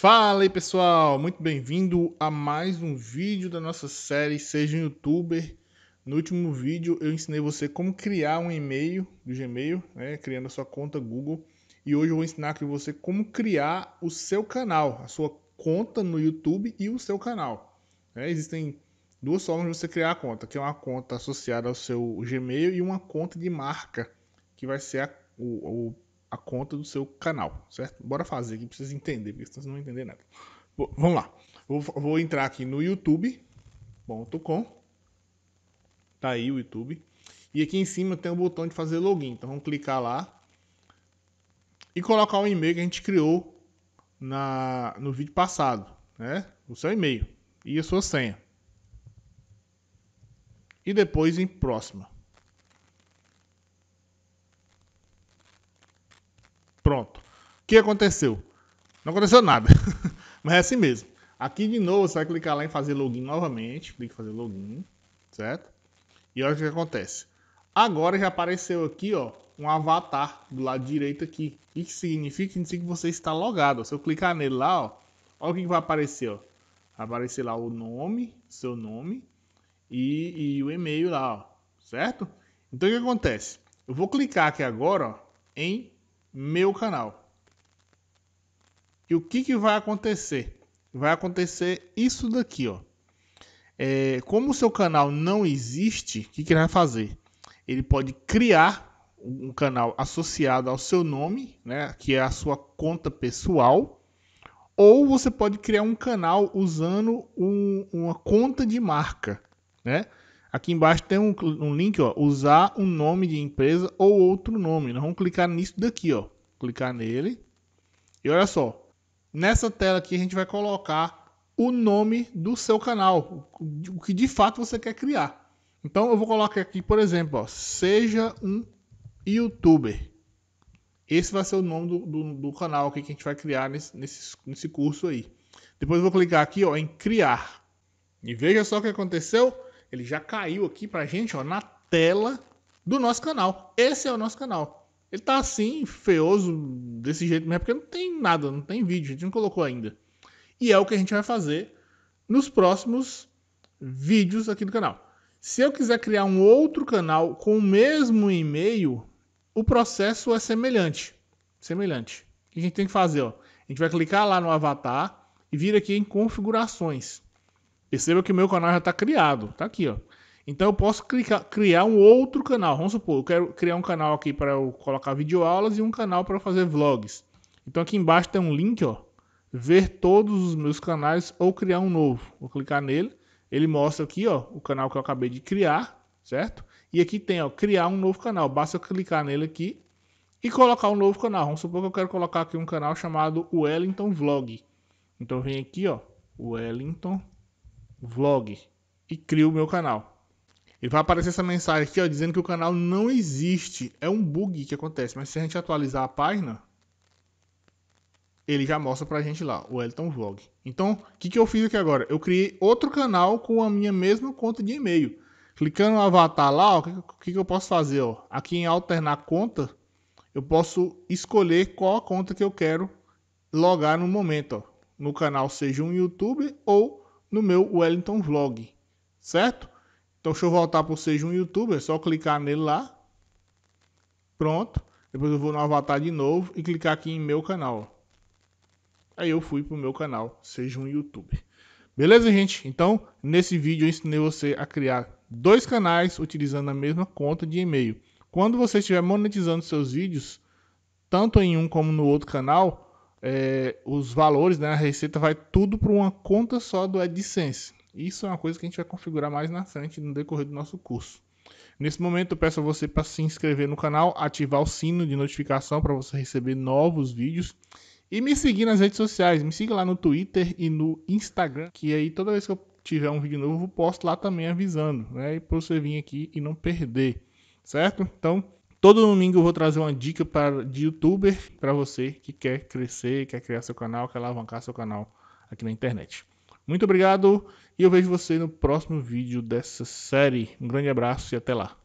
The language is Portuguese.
Fala aí pessoal, muito bem-vindo a mais um vídeo da nossa série Seja um Youtuber. No último vídeo eu ensinei você como criar um e-mail do Gmail, né, criando a sua conta Google. E hoje eu vou ensinar aqui você como criar o seu canal, a sua conta no YouTube e o seu canal. É, existem duas formas de você criar a conta, que é uma conta associada ao seu Gmail e uma conta de marca, que vai ser a, o, o a conta do seu canal, certo? Bora fazer aqui vocês entenderem, porque vocês não vão entender nada. Bom, vamos lá. Vou, vou entrar aqui no youtube.com. Tá aí o YouTube. E aqui em cima tem o botão de fazer login. Então vamos clicar lá e colocar o e-mail que a gente criou na, no vídeo passado, né? O seu e-mail e a sua senha. E depois em próxima. Pronto. O que aconteceu? Não aconteceu nada. Mas é assim mesmo. Aqui de novo, você vai clicar lá em fazer login novamente. Clique em fazer login, certo? E olha o que acontece. Agora já apareceu aqui, ó, um avatar do lado direito aqui. O que, significa? Significa que você está logado. Se eu clicar nele lá, ó, olha o que, que vai aparecer, ó. Vai aparecer lá o nome, seu nome e, e o e-mail lá, ó, certo? Então o que acontece? Eu vou clicar aqui agora ó, em meu canal. E o que, que vai acontecer? Vai acontecer isso daqui, ó. É, como o seu canal não existe, o que, que ele vai fazer? Ele pode criar um canal associado ao seu nome, né, que é a sua conta pessoal, ou você pode criar um canal usando um, uma conta de marca, né? Aqui embaixo tem um, um link, ó, usar um nome de empresa ou outro nome. Nós vamos clicar nisso daqui, ó. Clicar nele. E olha só, nessa tela aqui a gente vai colocar o nome do seu canal, o que de fato você quer criar. Então eu vou colocar aqui, por exemplo, ó, seja um youtuber. Esse vai ser o nome do, do, do canal que a gente vai criar nesse, nesse, nesse curso aí. Depois eu vou clicar aqui ó, em criar. E veja só o que aconteceu. Ele já caiu aqui pra gente, ó, na tela do nosso canal. Esse é o nosso canal. Ele tá assim, feioso, desse jeito mesmo, porque não tem nada, não tem vídeo, a gente não colocou ainda. E é o que a gente vai fazer nos próximos vídeos aqui do canal. Se eu quiser criar um outro canal com o mesmo e-mail, o processo é semelhante. Semelhante. O que a gente tem que fazer? Ó? A gente vai clicar lá no avatar e vir aqui em configurações. Perceba que o meu canal já está criado, está aqui, ó. Então eu posso clicar, criar um outro canal. Vamos supor, eu quero criar um canal aqui para eu colocar videoaulas e um canal para fazer vlogs. Então aqui embaixo tem um link, ó, ver todos os meus canais ou criar um novo. Vou clicar nele, ele mostra aqui, ó, o canal que eu acabei de criar, certo? E aqui tem, ó, criar um novo canal. Basta eu clicar nele aqui e colocar um novo canal. Vamos supor que eu quero colocar aqui um canal chamado Wellington Vlog. Então vem aqui, ó, Wellington vlog e crio o meu canal. E vai aparecer essa mensagem aqui, ó, dizendo que o canal não existe. É um bug que acontece, mas se a gente atualizar a página, ele já mostra pra gente lá, o Elton Vlog. Então, o que, que eu fiz aqui agora? Eu criei outro canal com a minha mesma conta de e-mail. Clicando no avatar lá, o que, que, que eu posso fazer? Ó? Aqui em alternar conta, eu posso escolher qual a conta que eu quero logar no momento. Ó. No canal, seja um YouTube ou no meu Wellington Vlog, certo? Então deixa eu voltar para o Seja um Youtuber, é só clicar nele lá. Pronto. Depois eu vou no avatar de novo e clicar aqui em meu canal. Aí eu fui para o meu canal, Seja um Youtuber. Beleza, gente? Então, nesse vídeo eu ensinei você a criar dois canais utilizando a mesma conta de e-mail. Quando você estiver monetizando seus vídeos, tanto em um como no outro canal, é, os valores, né, a receita vai tudo para uma conta só do AdSense. Isso é uma coisa que a gente vai configurar mais na frente no decorrer do nosso curso. Nesse momento, eu peço a você para se inscrever no canal, ativar o sino de notificação para você receber novos vídeos e me seguir nas redes sociais. Me siga lá no Twitter e no Instagram, que aí toda vez que eu tiver um vídeo novo, eu posto lá também avisando, né, para você vir aqui e não perder, certo? Então, Todo domingo eu vou trazer uma dica para de youtuber para você que quer crescer, quer criar seu canal, quer alavancar seu canal aqui na internet. Muito obrigado e eu vejo você no próximo vídeo dessa série. Um grande abraço e até lá.